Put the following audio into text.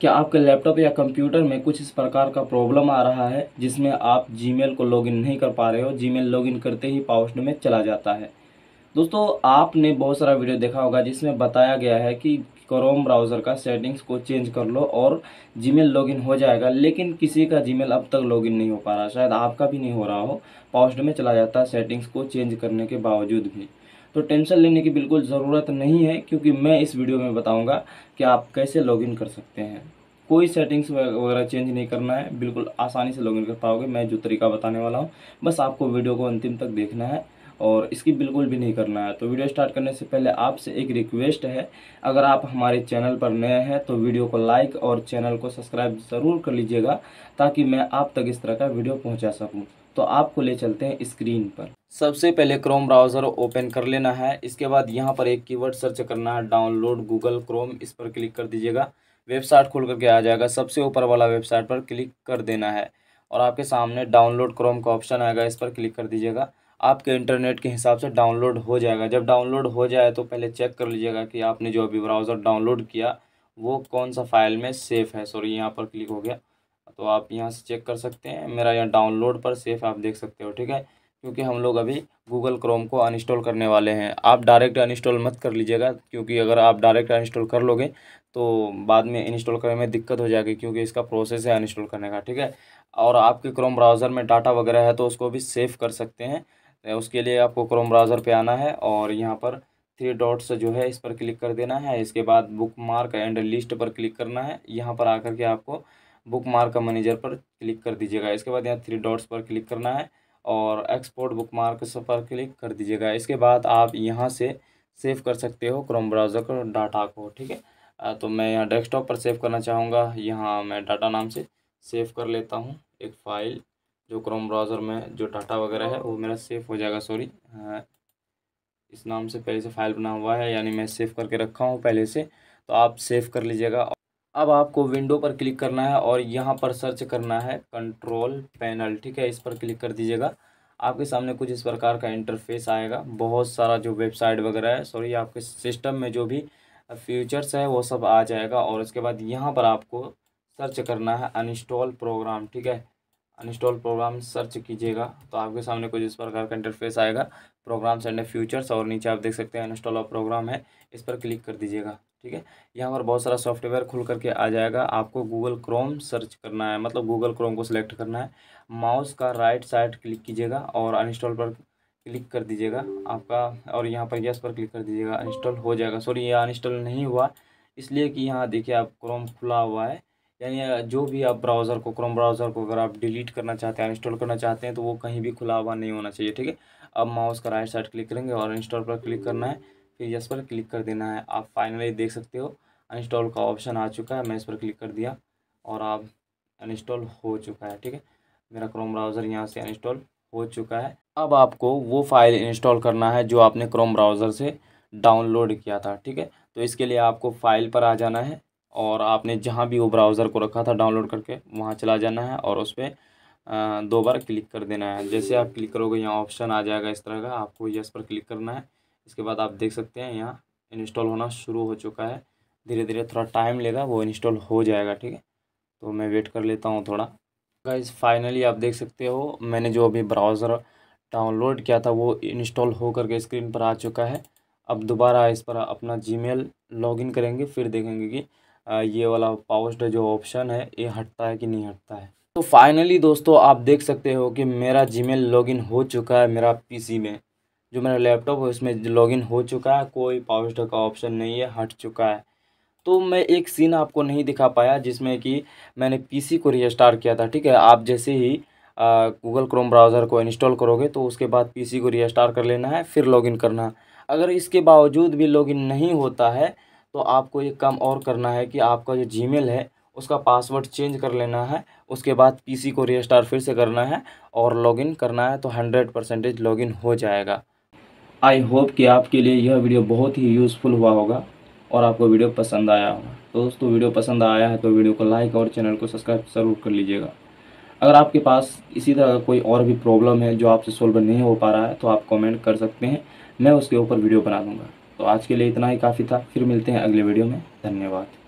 क्या आपके लैपटॉप या कंप्यूटर में कुछ इस प्रकार का प्रॉब्लम आ रहा है जिसमें आप जीमेल को लॉगिन नहीं कर पा रहे हो जीमेल लॉगिन करते ही पावस्ट में चला जाता है दोस्तों आपने बहुत सारा वीडियो देखा होगा जिसमें बताया गया है कि क्रोम ब्राउज़र का सेटिंग्स को चेंज कर लो और जीमेल लॉगिन हो जाएगा लेकिन किसी का जीमेल अब तक लॉगिन नहीं हो पा रहा शायद आपका भी नहीं हो रहा हो पावस्ट में चला जाता है सेटिंग्स को चेंज करने के बावजूद भी तो टेंशन लेने की बिल्कुल ज़रूरत नहीं है क्योंकि मैं इस वीडियो में बताऊँगा कि आप कैसे लॉगिन कर सकते हैं कोई सेटिंग्स वगैरह चेंज नहीं करना है बिल्कुल आसानी से लॉगिन कर पाओगे मैं जो तरीका बताने वाला हूँ बस आपको वीडियो को अंतिम तक देखना है और इसकी बिल्कुल भी नहीं करना है तो वीडियो स्टार्ट करने से पहले आपसे एक रिक्वेस्ट है अगर आप हमारे चैनल पर नए हैं तो वीडियो को लाइक और चैनल को सब्सक्राइब ज़रूर कर लीजिएगा ताकि मैं आप तक इस तरह का वीडियो पहुंचा सकूं तो आपको ले चलते हैं स्क्रीन पर सबसे पहले क्रोम ब्राउज़र ओपन कर लेना है इसके बाद यहाँ पर एक कीवर्ड सर्च करना है डाउनलोड गूगल क्रोम इस पर क्लिक कर दीजिएगा वेबसाइट खोल करके आ जाएगा सबसे ऊपर वाला वेबसाइट पर क्लिक कर देना है और आपके सामने डाउनलोड क्रोम का ऑप्शन आएगा इस पर क्लिक कर दीजिएगा आपके इंटरनेट के हिसाब से डाउनलोड हो जाएगा जब डाउनलोड हो जाए तो पहले चेक कर लीजिएगा कि आपने जो अभी ब्राउज़र डाउनलोड किया वो कौन सा फाइल में सेफ़ है सॉरी यहाँ पर क्लिक हो गया तो आप यहाँ से चेक कर सकते हैं मेरा यहाँ डाउनलोड पर सेफ आप देख सकते हो ठीक है क्योंकि हम लोग अभी गूगल क्रोम को अनइंस्टॉल करने वाले हैं आप डायरेक्ट अनइंस्टॉल मत कर लीजिएगा क्योंकि अगर आप डायरेक्ट अनइंस्टॉल कर लोगे तो बाद में इंस्टॉल करने में दिक्कत हो जाएगी क्योंकि इसका प्रोसेस है अनइंस्टॉल करने का ठीक है और आपके क्रोम ब्राउज़र में डाटा वगैरह है तो उसको भी सेव कर सकते हैं तो उसके लिए आपको क्रोम ब्राउज़र पर आना है और यहाँ पर थ्री डॉट्स जो है इस पर क्लिक कर देना है इसके बाद बुक मार्क एंड लिस्ट पर क्लिक करना है यहाँ पर आकर के आपको बुक मार्क का मैनेजर पर क्लिक कर दीजिएगा इसके बाद यहाँ थ्री डॉट्स पर क्लिक करना है और एक्सपोर्ट बुक मार्क पर क्लिक कर दीजिएगा इसके बाद आप यहाँ से सेव कर सकते हो क्रोम ब्राउज़र को डाटा को ठीक है तो मैं यहाँ डेस्कटॉप पर सेव करना चाहूँगा यहाँ मैं डाटा नाम से सेव कर लेता हूँ एक फ़ाइल जो क्रोम ब्राउज़र में जो डाटा वगैरह है वो मेरा सेव हो जाएगा सॉरी इस नाम से पहले से फ़ाइल बना हुआ है यानी मैं सेव करके रखा हूँ पहले से तो आप सेव कर लीजिएगा अब आपको विंडो पर क्लिक करना है और यहाँ पर सर्च करना है कंट्रोल पैनल ठीक है इस पर क्लिक कर दीजिएगा आपके सामने कुछ इस प्रकार का इंटरफेस आएगा बहुत सारा जो वेबसाइट वगैरह है सॉरी आपके सिस्टम में जो भी फ्यूचर्स है वो सब आ जाएगा और उसके बाद यहाँ पर आपको सर्च करना है अनइंस्टॉल प्रोग्राम ठीक है अनइंस्टॉल प्रोग्राम सर्च कीजिएगा तो आपके सामने कुछ इस प्रकार का इंटरफेस आएगा प्रोग्राम्स एंड फ्यूचर्स और नीचे आप देख सकते हैं अनइंस्टॉल ऑफ प्रोग्राम है इस पर क्लिक कर दीजिएगा ठीक है यहाँ पर बहुत सारा सॉफ्टवेयर खुल करके आ जाएगा आपको गूगल क्रोम सर्च करना है मतलब गूगल क्रोम को सिलेक्ट करना है माउस का राइट साइड क्लिक कीजिएगा और अनइंस्टॉल पर क्लिक कर दीजिएगा आपका और यहाँ पर यस पर क्लिक कर दीजिएगा अनइंस्टॉल हो जाएगा सॉरी ये अनइंस्टॉल नहीं हुआ इसलिए कि यहाँ देखिए आप क्रोम खुला हुआ है यानी जो भी आप ब्राउज़र को क्रोम ब्राउज़र को अगर आप डिलीट करना चाहते हैं इंस्टॉल करना चाहते हैं तो वो कहीं भी खुला हुआ नहीं होना चाहिए ठीक है अब माउस का राइट साइड क्लिक करेंगे और इंस्टॉल पर क्लिक करना है फिर यस पर क्लिक कर देना है आप फाइनली देख सकते हो अनस्टॉल का ऑप्शन आ चुका है मैं इस पर क्लिक कर दिया और आप अनस्टॉल हो चुका है ठीक है मेरा क्रोम ब्राउज़र यहाँ से अनस्टॉल हो चुका है अब आपको वो फाइल इंस्टॉल करना है जो आपने क्रोम ब्राउज़र से डाउनलोड किया था ठीक है तो इसके लिए आपको फाइल पर आ जाना है और आपने जहाँ भी वो ब्राउज़र को रखा था डाउनलोड करके वहाँ चला जाना है और उस पर दो बार क्लिक कर देना है जैसे आप क्लिक करोगे यहाँ ऑप्शन आ जाएगा इस तरह का आपको यस पर क्लिक करना है इसके बाद आप देख सकते हैं यहाँ इंस्टॉल होना शुरू हो चुका है धीरे धीरे थोड़ा टाइम लेगा वो इंस्टॉल हो जाएगा ठीक है तो मैं वेट कर लेता हूँ थोड़ा गाइज फाइनली आप देख सकते हो मैंने जो अभी ब्राउज़र डाउनलोड किया था वो इंस्टॉल होकर के स्क्रीन पर आ चुका है अब दोबारा इस पर अपना जी मेल करेंगे फिर देखेंगे कि ये वाला पाउस्ट जो ऑप्शन है ये हटता है कि नहीं हटता है तो फाइनली दोस्तों आप देख सकते हो कि मेरा जीमेल लॉगिन हो चुका है मेरा पीसी में जो मेरा लैपटॉप है उसमें लॉगिन हो चुका है कोई पाउस्ट का ऑप्शन नहीं है हट चुका है तो मैं एक सीन आपको नहीं दिखा पाया जिसमें कि मैंने पीसी को रिस्टार किया था ठीक है आप जैसे ही गूगल क्रोम ब्राउज़र को इंस्टॉल करोगे तो उसके बाद पीसी को रिस्टार कर लेना है फिर लॉगिन करना अगर इसके बावजूद भी लॉगिन नहीं होता है तो आपको ये काम और करना है कि आपका जो जीमेल है उसका पासवर्ड चेंज कर लेना है उसके बाद पीसी को रजिस्टार फिर से करना है और लॉगिन करना है तो हंड्रेड परसेंटेज लॉगिन हो जाएगा आई होप कि आपके लिए यह वीडियो बहुत ही यूज़फुल हुआ होगा और आपको वीडियो पसंद आया होगा तो दोस्तों वीडियो पसंद आया है तो वीडियो को लाइक और चैनल को सब्सक्राइब ज़रूर कर लीजिएगा अगर आपके पास इसी तरह का कोई और भी प्रॉब्लम है जो आपसे सॉल्व नहीं हो पा रहा है तो आप कमेंट कर सकते हैं मैं उसके ऊपर वीडियो बना दूँगा तो आज के लिए इतना ही काफ़ी था फिर मिलते हैं अगले वीडियो में धन्यवाद